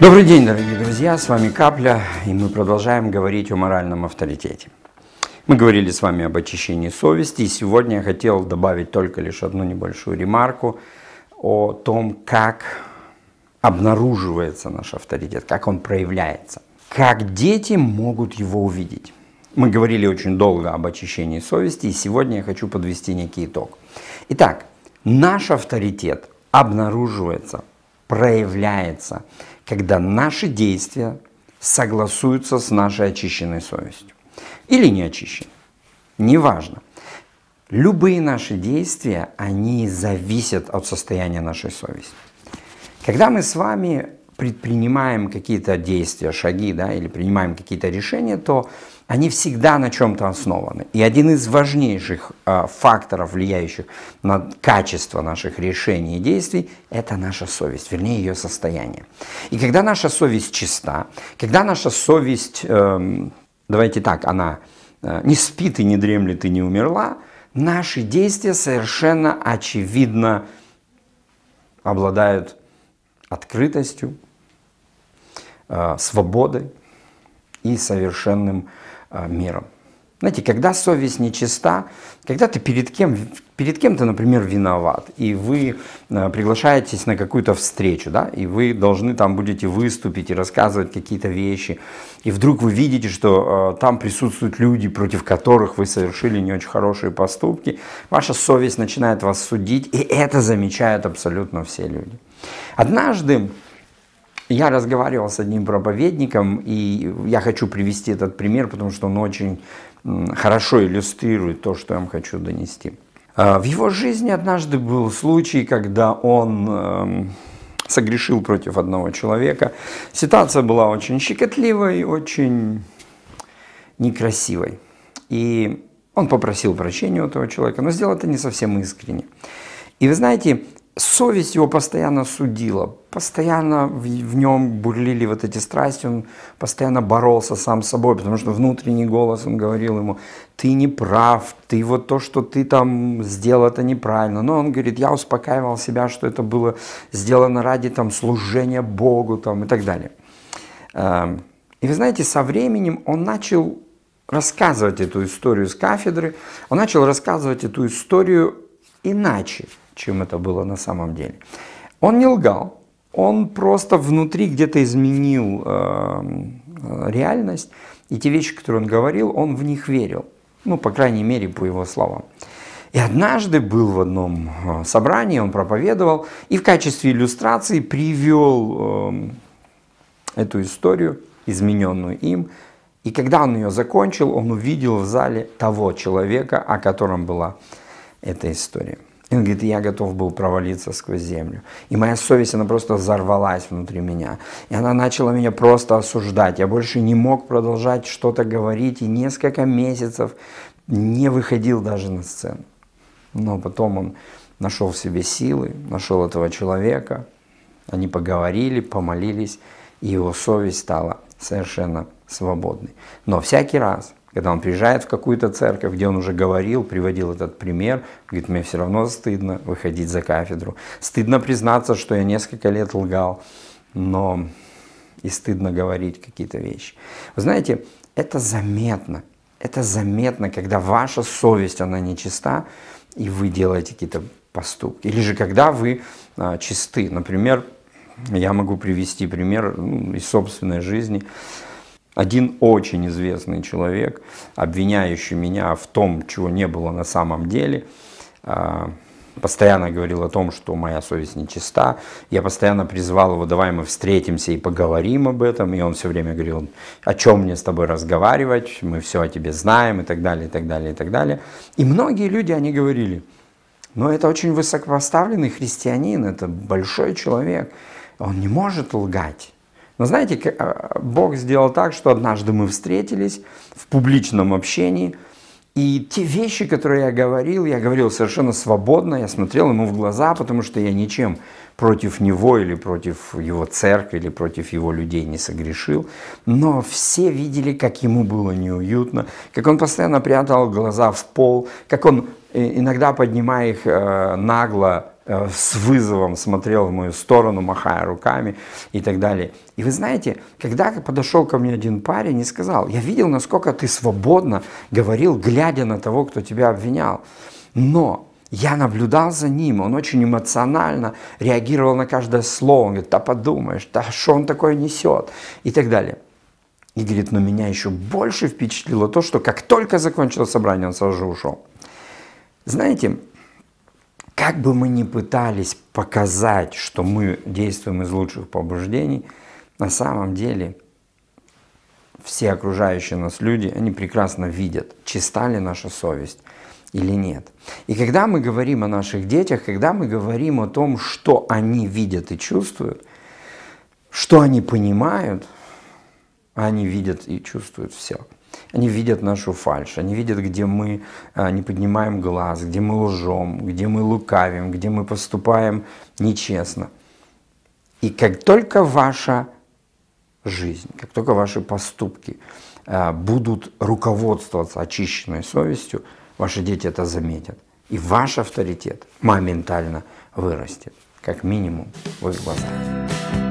Добрый день, дорогие друзья, с вами Капля, и мы продолжаем говорить о моральном авторитете. Мы говорили с вами об очищении совести, и сегодня я хотел добавить только лишь одну небольшую ремарку о том, как обнаруживается наш авторитет, как он проявляется, как дети могут его увидеть. Мы говорили очень долго об очищении совести, и сегодня я хочу подвести некий итог. Итак, наш авторитет обнаруживается, проявляется – когда наши действия согласуются с нашей очищенной совестью. Или не очищенной. Неважно. Любые наши действия, они зависят от состояния нашей совести. Когда мы с вами предпринимаем какие-то действия, шаги, да, или принимаем какие-то решения, то они всегда на чем-то основаны. И один из важнейших э, факторов, влияющих на качество наших решений и действий, это наша совесть, вернее ее состояние. И когда наша совесть чиста, когда наша совесть, э, давайте так, она э, не спит и не дремлет и не умерла, наши действия совершенно очевидно обладают открытостью, э, свободой и совершенным Э, миром. Знаете, когда совесть нечиста, когда ты перед кем, перед кем-то, например, виноват, и вы э, приглашаетесь на какую-то встречу, да, и вы должны там будете выступить и рассказывать какие-то вещи, и вдруг вы видите, что э, там присутствуют люди, против которых вы совершили не очень хорошие поступки, ваша совесть начинает вас судить, и это замечают абсолютно все люди. Однажды я разговаривал с одним проповедником, и я хочу привести этот пример, потому что он очень хорошо иллюстрирует то, что я вам хочу донести. А, в его жизни однажды был случай, когда он эм, согрешил против одного человека. Ситуация была очень щекотливой, очень некрасивой. И он попросил прощения у этого человека, но сделал это не совсем искренне. И вы знаете, совесть его постоянно судила, постоянно в, в нем бурлили вот эти страсти, он постоянно боролся сам с собой, потому что внутренний голос, он говорил ему, ты не прав, ты вот то, что ты там сделал, это неправильно. Но он говорит, я успокаивал себя, что это было сделано ради там служения Богу там и так далее. Эм, и вы знаете, со временем он начал рассказывать эту историю с кафедры, он начал рассказывать эту историю иначе – чем это было на самом деле. Он не лгал, он просто внутри где-то изменил эм, э, реальность, и те вещи, которые он говорил, он в них верил. Ну, по крайней мере, по его словам. И однажды был в одном э, собрании, он проповедовал, и в качестве иллюстрации привел э, эм, эту историю, измененную им. И когда он ее закончил, он увидел в зале того человека, о котором была эта история. И он говорит, я готов был провалиться сквозь землю. И моя совесть, она просто взорвалась внутри меня. И она начала меня просто осуждать. Я больше не мог продолжать что-то говорить. И несколько месяцев не выходил даже на сцену. Но потом он нашел в себе силы, нашел этого человека. Они поговорили, помолились, и его совесть стала совершенно свободной. Но всякий раз, когда он приезжает в какую-то церковь, где он уже говорил, приводил этот пример, говорит, мне все равно стыдно выходить за кафедру. Стыдно признаться, что я несколько лет лгал, но и стыдно говорить какие-то вещи. Вы знаете, это заметно. Это заметно, когда ваша совесть, она нечиста, и вы делаете какие-то поступки. Или же когда вы а, чисты. Например, я могу привести пример ну, из собственной жизни – один очень известный человек, обвиняющий меня в том, чего не было на самом деле, а, постоянно говорил о том, что моя совесть нечиста. Я постоянно призывал его, давай мы встретимся и поговорим об этом. И он все время говорил, о чем мне с тобой разговаривать, мы все о тебе знаем и так далее, и так далее, и так далее. И многие люди, они говорили, но это очень высокопоставленный христианин, это большой человек, он не может лгать. Но знаете, а, Бог сделал так, что однажды мы встретились в публичном общении, и те вещи, которые я говорил, я говорил совершенно свободно, я смотрел ему в глаза, потому что я ничем против него или против его церкви или против его людей не согрешил. Но все видели, как ему было неуютно, как он постоянно прятал глаза в пол, как он э, иногда поднимая их э, нагло Э, с вызовом смотрел в мою сторону, махая руками и так далее. И вы знаете, когда подошел ко мне один парень и сказал, я видел, насколько ты свободно говорил, глядя на того, кто тебя обвинял. Но я наблюдал за ним, он очень эмоционально реагировал на каждое слово. Он говорит, да подумаешь, да что он такое несет и так далее. И говорит, но меня еще больше впечатлило то, что как только закончилось собрание, он сразу же ушел. Знаете, как бы мы ни пытались показать, что мы действуем из лучших побуждений, на самом деле все окружающие нас люди, они прекрасно видят, чиста ли наша совесть или нет. И когда мы говорим о наших детях, когда мы говорим о том, что они видят и чувствуют, что они понимают, они видят и чувствуют все – они видят нашу фальшь, они видят, где мы а, не поднимаем глаз, где мы лжем, где мы лукавим, где мы поступаем нечестно. И как только ваша жизнь, как только ваши поступки а, будут руководствоваться очищенной совестью, ваши дети это заметят. И ваш авторитет моментально вырастет, как минимум в их глазах.